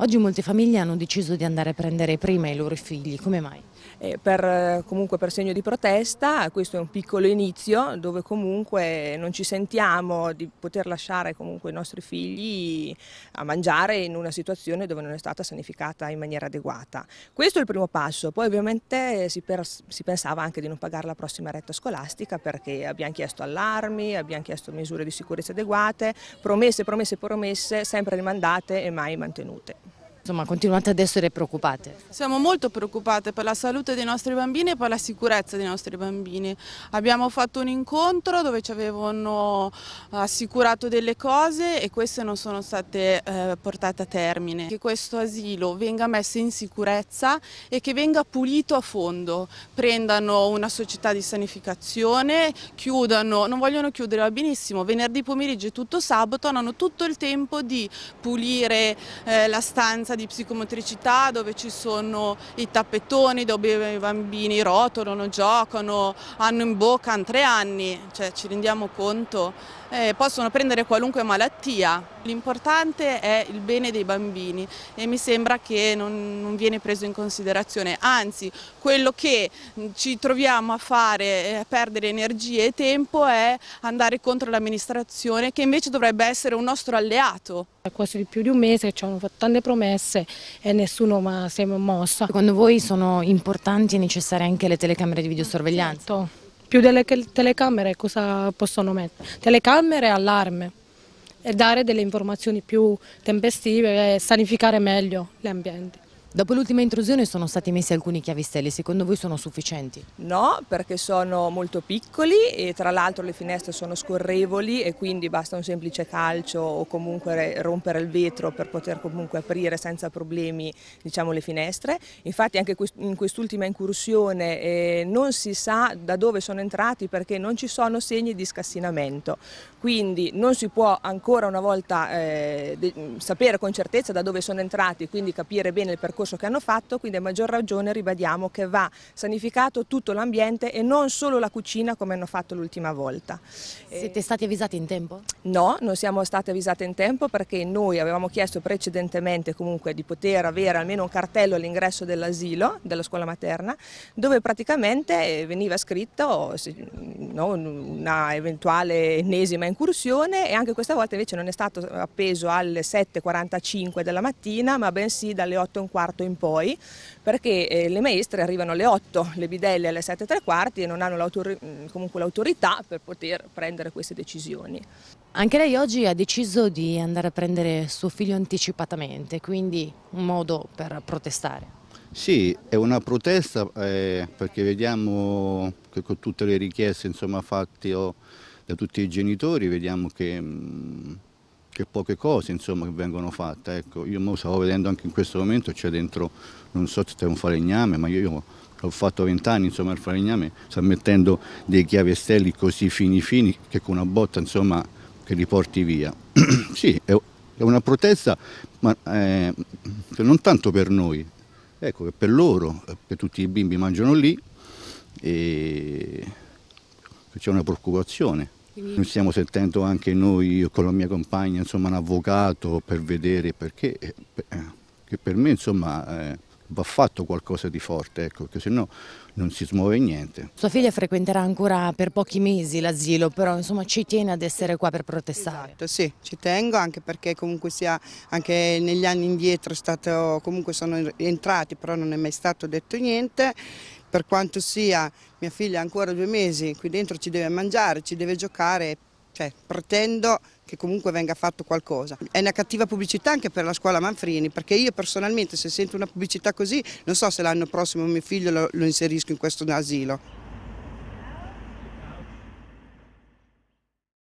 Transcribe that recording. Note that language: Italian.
Oggi molte famiglie hanno deciso di andare a prendere prima i loro figli, come mai? Eh, per, eh, comunque per segno di protesta, questo è un piccolo inizio dove comunque non ci sentiamo di poter lasciare comunque i nostri figli a mangiare in una situazione dove non è stata sanificata in maniera adeguata. Questo è il primo passo, poi ovviamente si, per, si pensava anche di non pagare la prossima retta scolastica perché abbiamo chiesto allarmi, abbiamo chiesto misure di sicurezza adeguate, promesse, promesse, promesse, sempre rimandate e mai mantenute. Insomma, continuate ad essere preoccupate. Siamo molto preoccupate per la salute dei nostri bambini e per la sicurezza dei nostri bambini. Abbiamo fatto un incontro dove ci avevano eh, assicurato delle cose e queste non sono state eh, portate a termine. Che questo asilo venga messo in sicurezza e che venga pulito a fondo. Prendano una società di sanificazione, chiudano, non vogliono chiudere, va benissimo, venerdì pomeriggio e tutto sabato hanno tutto il tempo di pulire eh, la stanza di psicomotricità dove ci sono i tappetoni dove i bambini rotolano, giocano, hanno in bocca, hanno tre anni, cioè ci rendiamo conto, eh, possono prendere qualunque malattia. L'importante è il bene dei bambini e mi sembra che non, non, viene preso in considerazione, anzi quello che ci troviamo a fare, a perdere energie e tempo è andare contro l'amministrazione che invece dovrebbe essere un nostro alleato. È quasi più di un mese ci hanno fatto tante promesse e nessuno ma si è mossa. Secondo voi sono importanti e necessarie anche le telecamere di videosorveglianza? Certo. Più delle telecamere cosa possono mettere? Telecamere e allarme e dare delle informazioni più tempestive e sanificare meglio l'ambiente. Dopo l'ultima intrusione sono stati messi alcuni chiavistelli, secondo voi sono sufficienti? No, perché sono molto piccoli e tra l'altro le finestre sono scorrevoli e quindi basta un semplice calcio o comunque rompere il vetro per poter comunque aprire senza problemi diciamo, le finestre. Infatti anche in quest'ultima incursione eh, non si sa da dove sono entrati perché non ci sono segni di scassinamento, quindi non si può ancora una volta eh, sapere con certezza da dove sono entrati, e quindi capire bene il percorso percorso che hanno fatto, quindi a maggior ragione ribadiamo che va sanificato tutto l'ambiente e non solo la cucina come hanno fatto l'ultima volta. Eh, Siete stati avvisati in tempo? No, non siamo stati avvisati in tempo perché noi avevamo chiesto precedentemente comunque di poter avere almeno un cartello all'ingresso dell'asilo, della scuola materna, dove praticamente eh, veniva scritto no, una eventuale ennesima incursione e anche questa volta invece non è stato appeso alle 7.45 della mattina ma bensì dalle 8.15 quarto in poi, perché eh, le maestre arrivano alle 8, le bidelle alle 7 e tre quarti e non hanno mm, comunque l'autorità per poter prendere queste decisioni. Anche lei oggi ha deciso di andare a prendere suo figlio anticipatamente, quindi un modo per protestare. Sì, è una protesta eh, perché vediamo che con tutte le richieste fatte da tutti i genitori, vediamo che mh, mm, che poche cose insomma, che vengono fatte. Ecco, io mo stavo vedendo anche in questo momento, c'è dentro, non so se è un falegname, ma io, io ho fatto vent'anni insomma il falegname, sta mettendo dei chiavestelli così fini fini che con una botta insomma che li porti via. sì, è, una protesta, ma eh, non tanto per noi, ecco che per loro, eh, che tutti i bimbi mangiano lì e c'è una preoccupazione. Quindi... Stiamo sentendo anche noi, io con la mia compagna, insomma, un avvocato per vedere perché, eh, che per me insomma, eh, va fatto qualcosa di forte, ecco, perché sennò non si smuove niente. Sua figlia frequenterà ancora per pochi mesi l'asilo, però insomma ci tiene ad essere qua per protestare. Esatto, sì, ci tengo anche perché comunque sia, anche negli anni indietro stato, comunque sono entrati, però non è mai stato detto niente per quanto sia mia figlia ha ancora due mesi, qui dentro ci deve mangiare, ci deve giocare, cioè pretendo che comunque venga fatto qualcosa. È una cattiva pubblicità anche per la scuola Manfrini, perché io personalmente se sento una pubblicità così non so se l'anno prossimo mio figlio lo, lo inserisco in questo asilo.